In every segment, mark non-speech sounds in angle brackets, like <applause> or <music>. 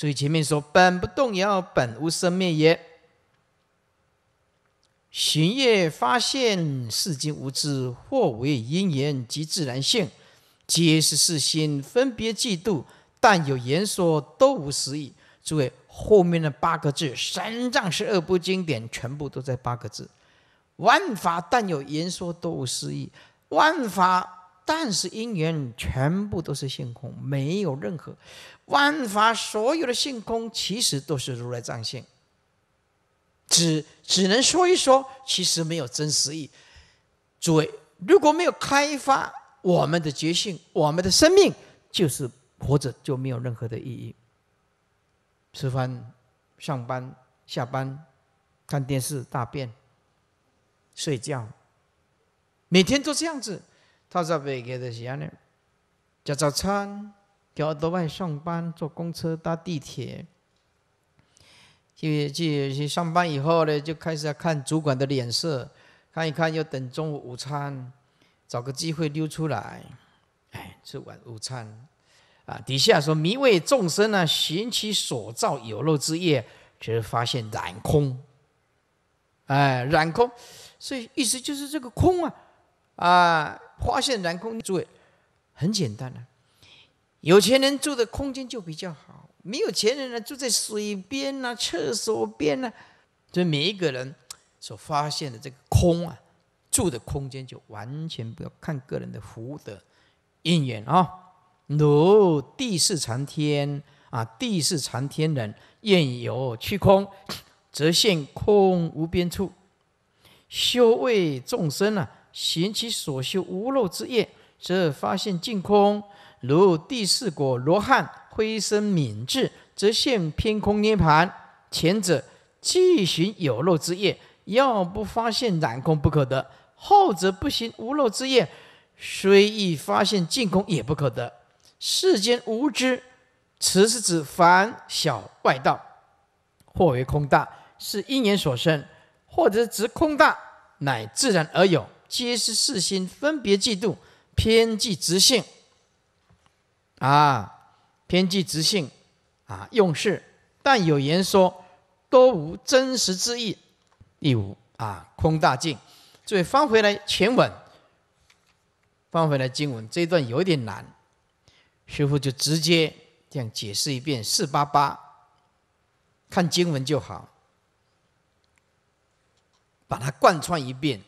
所以前面说本不动摇，本无生灭也。行业发现，世间无知，或为因缘及自然性，皆是世心分别嫉妒。但有言说，都无实意。诸位，后面的八个字，三藏十二部经典全部都在八个字：万法但有言说，都无实意，万法。但是因缘全部都是性空，没有任何万法，所有的性空其实都是如来藏性，只只能说一说，其实没有真实意。诸位，如果没有开发我们的觉性，我们的生命就是活着就没有任何的意义。吃饭、上班、下班、看电视、大便、睡觉，每天都这样子。他说：“白给的是安尼，吃早餐，到外上班，坐公车，搭地铁，去去去上班以后呢，就开始要看主管的脸色，看一看，要等中午午餐，找个机会溜出来，哎，吃晚午餐。啊，底下说：‘迷为众生啊，寻其所造有漏之业，却发现染空。’哎，染空，所以意思就是这个空啊，啊。”发现染空位，很简单啊，有钱人住的空间就比较好，没有钱人呢住在水边呐、厕所边呐。所以每一个人所发现的这个空啊，住的空间就完全不要看个人的福德因缘啊。如地是长天啊，地是长天人，愿有虚空，则现空无边处，修为众生啊。行其所修无漏之业，则发现净空，如第四果罗汉，灰身敏智，则现偏空涅盘。前者既行有漏之业，要不发现染空不可得；后者不行无漏之业，虽欲发现净空也不可得。世间无知，此是指凡小外道，或为空大，是因缘所生；或者指空大乃自然而有。皆是四心分别嫉妒偏计执性，啊，偏计执性，啊，用事。但有言说，多无真实之意，亦无啊空大境。所以翻回来前文，翻回来经文，这一段有点难。师傅就直接这样解释一遍四八八，看经文就好，把它贯穿一遍。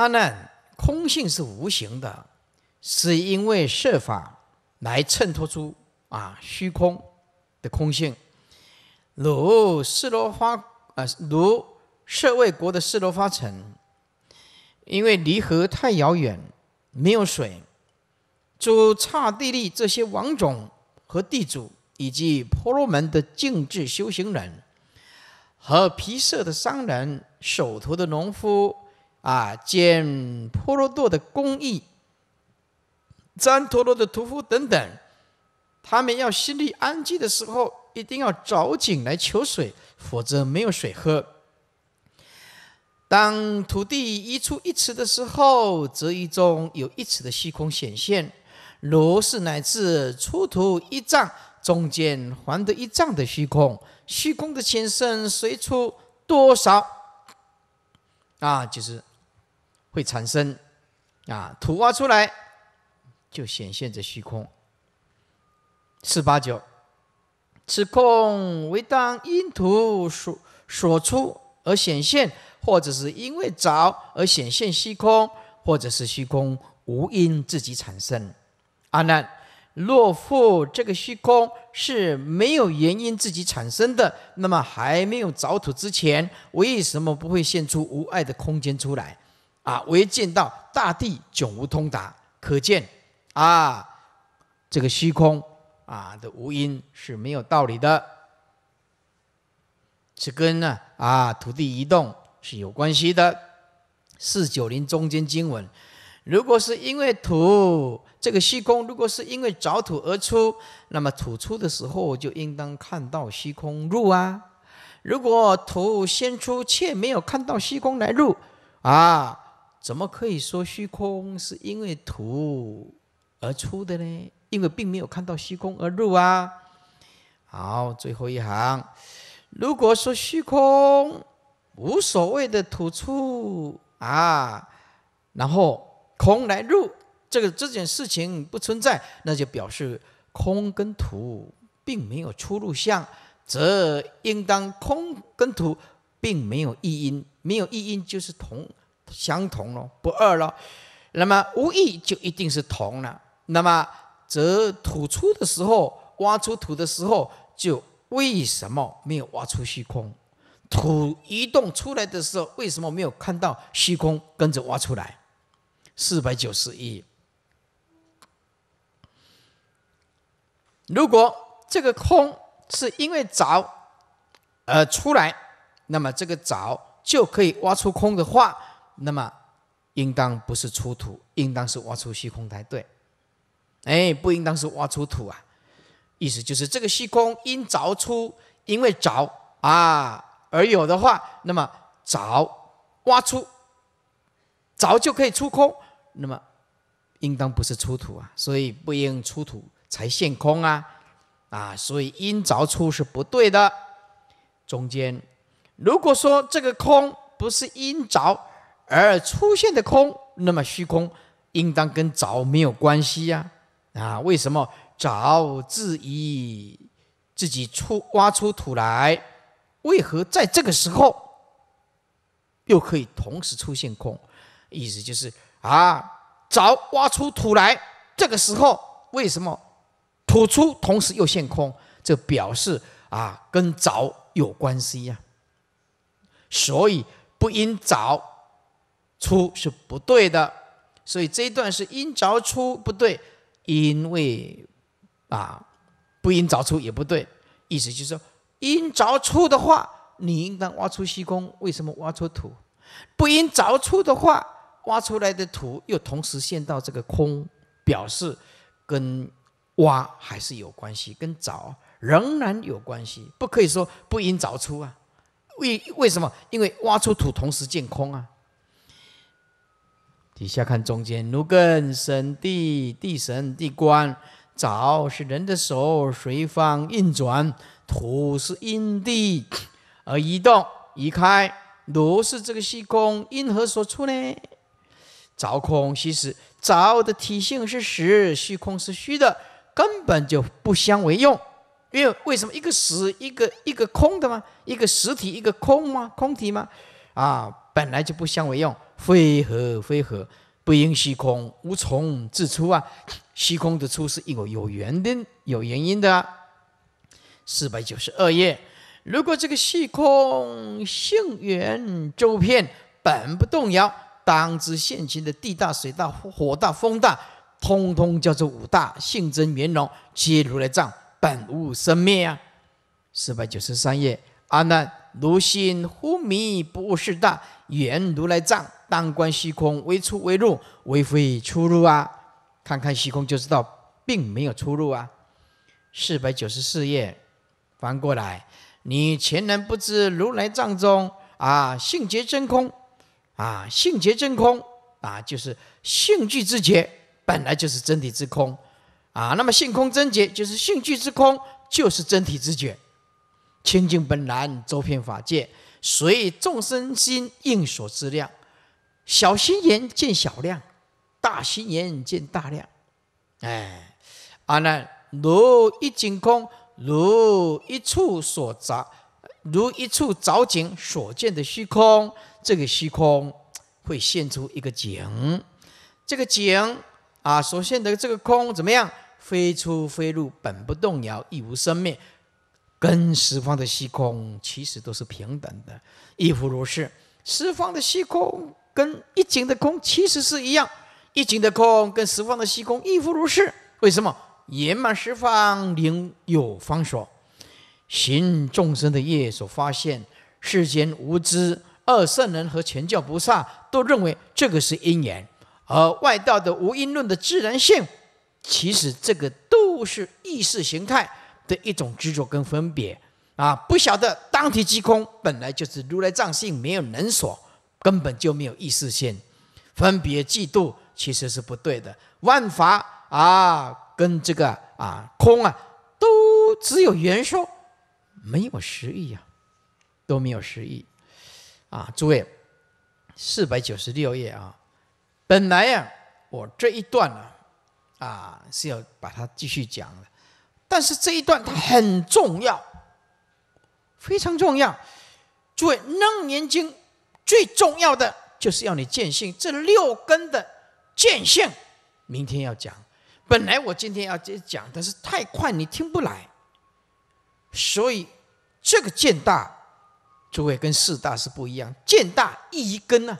阿难，空性是无形的，是因为设法来衬托出啊虚空的空性。如斯罗花啊，如舍卫国的斯罗花城，因为离河太遥远，没有水。诸刹帝利这些王种和地主，以及婆罗门的静智修行人，和皮舍的商人、手头的农夫。啊，见婆罗多的工艺，占陀罗的屠夫等等，他们要心里安静的时候，一定要找井来求水，否则没有水喝。当土地一出一尺的时候，则一中有一尺的虚空显现，如是乃至出土一丈，中间还得一丈的虚空，虚空的前身随出多少。啊，就是。会产生，啊，土挖出来就显现着虚空。四八九，此空为当因土所所出而显现，或者是因为凿而显现虚空，或者是虚空无因自己产生。阿难，若复这个虚空是没有原因自己产生的，那么还没有凿土之前，为什么不会现出无碍的空间出来？啊！唯见到大地迥无通达，可见啊，这个虚空啊的无因是没有道理的，是跟呢啊土地移动是有关系的。四九零中间经文，如果是因为土这个虚空，如果是因为着土而出，那么土出的时候就应当看到虚空入啊。如果土先出，却没有看到虚空来入啊。怎么可以说虚空是因为土而出的呢？因为并没有看到虚空而入啊。好，最后一行，如果说虚空无所谓的土出啊，然后空来入，这个这件事情不存在，那就表示空跟土并没有出入相，则应当空跟土并没有异因，没有异因就是同。相同了，不二了，那么无异就一定是同了。那么，则土出的时候，挖出土的时候，就为什么没有挖出虚空？土移动出来的时候，为什么没有看到虚空跟着挖出来？四百九十一。如果这个空是因为凿而出来，那么这个凿就可以挖出空的话。那么，应当不是出土，应当是挖出虚空才对。哎，不应当是挖出土啊！意思就是这个虚空应凿出，因为凿啊，而有的话，那么凿挖出，凿就可以出空。那么，应当不是出土啊，所以不应出土才现空啊！啊，所以因凿出是不对的。中间，如果说这个空不是因凿。而出现的空，那么虚空应当跟凿没有关系呀？啊，为什么凿自己自己出挖出土来，为何在这个时候又可以同时出现空？意思就是啊，凿挖出土来，这个时候为什么吐出同时又现空？这表示啊，跟凿有关系呀。所以不应着出是不对的，所以这一段是因凿出不对，因为，啊，不应凿出也不对。意思就是说，因凿出的话，你应当挖出虚空。为什么挖出土？不应凿出的话，挖出来的土又同时现到这个空，表示跟挖还是有关系，跟凿仍然有关系。不可以说不应凿出啊，为为什么？因为挖出土同时见空啊。底下看中间，炉根神地地神地官，爪是人的手，随方运转，土是因地 <coughs> 而移动移开。如是这个虚空因何所处呢？凿空其实，凿的体性是实，虚空是虚的，根本就不相为用。因为为什么一个实，一个一个空的吗？一个实体，一个空吗？空体吗？啊，本来就不相为用。非合非合，不应虚空无从自出啊！虚空的出是一个有原因、有原因的。四百九十二页，如果这个虚空性缘周遍本不动摇，当知现前的地大、水大、火大、风大，通通叫做五大性真圆融，皆如来藏本无生灭啊！四百九十三页，阿难，如心忽迷不是大。圆如来藏，当观虚空，微出微入，微非出入啊！看看虚空就知道，并没有出入啊。四百九十四页，翻过来，你前人不知如来藏中啊，性劫真空啊，性劫真空啊，就是性具之觉本来就是真体之空啊。那么性空真觉就是性具之空，就是真体之觉，清净本来周遍法界。随众生心应所知量，小心眼见小量，大心眼见大量。哎，阿难，如一井空，如一处所杂，如一处藻井所见的虚空，这个虚空会现出一个井，这个井啊所现的这个空怎么样？飞出飞入，本不动摇，亦无生灭。跟十方的虚空其实都是平等的，亦复如是。十方的虚空跟一境的空其实是一样，一境的空跟十方的虚空亦复如是。为什么？圆满十方，灵有方所，行众生的业所发现，世间无知二圣人和全教菩萨都认为这个是因缘，而外道的无因论的自然性，其实这个都是意识形态。的一种执着跟分别啊，不晓得当体即空本来就是如来藏性，没有能所，根本就没有意识性，分别嫉妒其实是不对的。万法啊，跟这个啊空啊，都只有言说，没有实意啊，都没有实意啊。诸位，四百九十六页啊，本来呀，我这一段呢，啊是要把它继续讲的。但是这一段它很重要，非常重要。诸位，《楞严经》最重要的就是要你见性，这六根的见性，明天要讲。本来我今天要讲，但是太快你听不来，所以这个见大，诸位跟四大是不一样。见大一一根呢，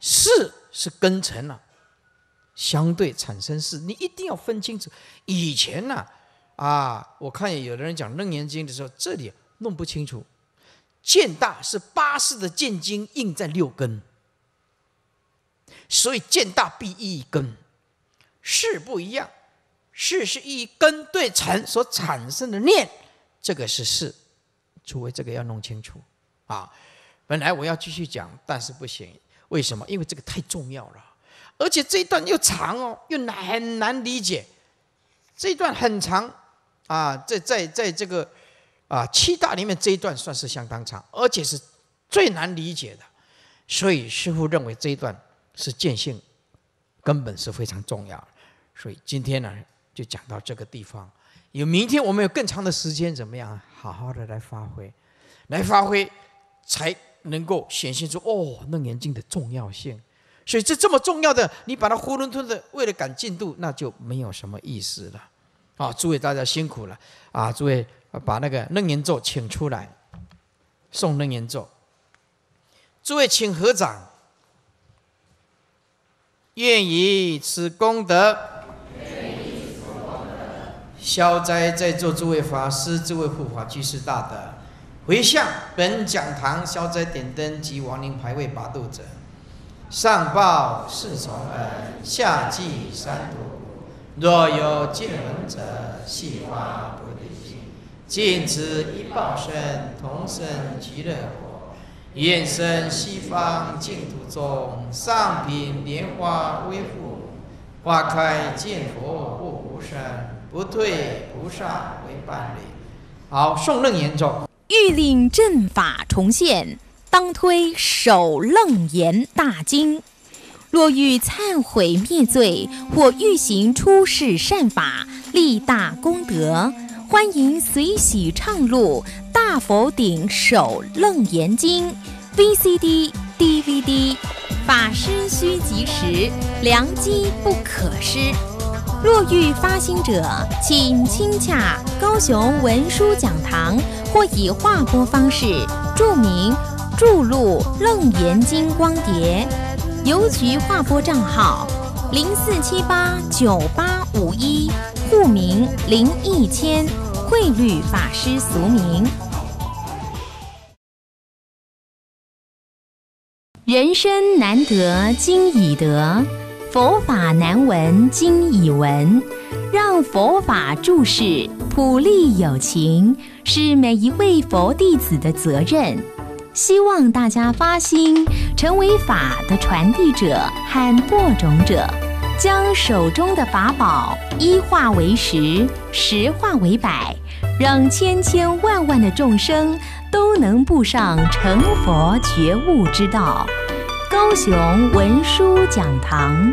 四是根成了，相对产生四，你一定要分清楚。以前呢。啊，我看有的人讲楞严经的时候，这里弄不清楚，见大是八识的见经印在六根，所以见大必一根，是不一样。是是一根对成所产生的念，这个是是，诸位这个要弄清楚啊。本来我要继续讲，但是不行，为什么？因为这个太重要了，而且这一段又长哦，又很难理解，这一段很长。啊，在在在这个啊七大里面这一段算是相当长，而且是最难理解的，所以师父认为这一段是见性根本是非常重要，所以今天呢就讲到这个地方，有明天我们有更长的时间怎么样好好的来发挥，来发挥才能够显现出哦楞严经的重要性，所以这这么重要的你把它囫囵吞的为了赶进度那就没有什么意思了。啊，诸位大家辛苦了啊！诸位把那个楞严咒请出来，送楞严咒。诸位请合掌，愿以此功德，消灾在座诸位法师、诸位护法居士大德，回向本讲堂消灾点灯及亡灵牌位拔度者，上报四重恩，下济三途。若有见闻者，悉发菩提心。尽此一报身，同生极乐国。愿生西方净土中，上品莲花为护，花开见佛不无生，不退菩萨为伴侣。好，诵楞严咒。欲令阵法重现，当推首楞严大经。若欲忏悔灭罪，或欲行出世善法，立大功德，欢迎随喜唱录《大佛顶首楞严经》VCD、DVD。法师需及时，良机不可失。若欲发心者，请亲洽高雄文殊讲堂，或以画播方式注明注录《楞严经》光碟。邮局划拨账号：零四七八九八五一，户名：林一千，汇率法师俗名。人生难得今已得，佛法难闻今已闻。让佛法注释普利有情，是每一位佛弟子的责任。希望大家发心，成为法的传递者和播种者，将手中的法宝一化为十，十化为百，让千千万万的众生都能步上成佛觉悟之道。高雄文殊讲堂。